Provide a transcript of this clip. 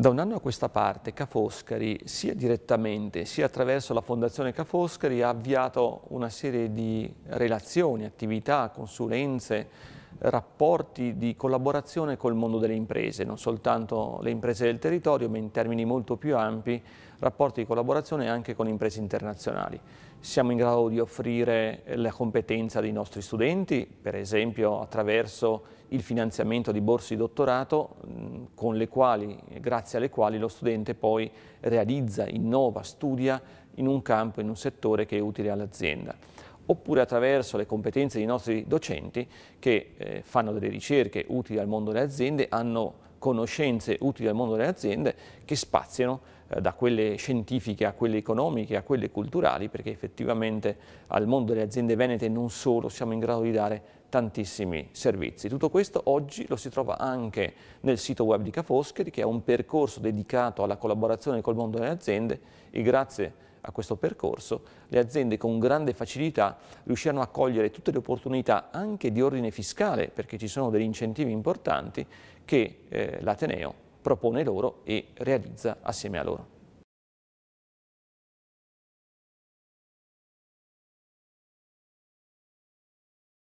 Da un anno a questa parte Ca' Foscari, sia direttamente sia attraverso la Fondazione Ca' Foscari, ha avviato una serie di relazioni, attività, consulenze, rapporti di collaborazione col mondo delle imprese, non soltanto le imprese del territorio, ma in termini molto più ampi, rapporti di collaborazione anche con imprese internazionali. Siamo in grado di offrire la competenza dei nostri studenti, per esempio attraverso il finanziamento di borse di dottorato, quali, grazie alle quali lo studente poi realizza, innova, studia in un campo, in un settore che è utile all'azienda oppure attraverso le competenze dei nostri docenti che eh, fanno delle ricerche utili al mondo delle aziende, hanno conoscenze utili al mondo delle aziende che spaziano eh, da quelle scientifiche a quelle economiche, a quelle culturali, perché effettivamente al mondo delle aziende venete non solo siamo in grado di dare tantissimi servizi. Tutto questo oggi lo si trova anche nel sito web di Cafoscheri, che è un percorso dedicato alla collaborazione col mondo delle aziende e grazie a questo percorso le aziende con grande facilità riusciranno a cogliere tutte le opportunità anche di ordine fiscale, perché ci sono degli incentivi importanti che eh, l'Ateneo propone loro e realizza assieme a loro.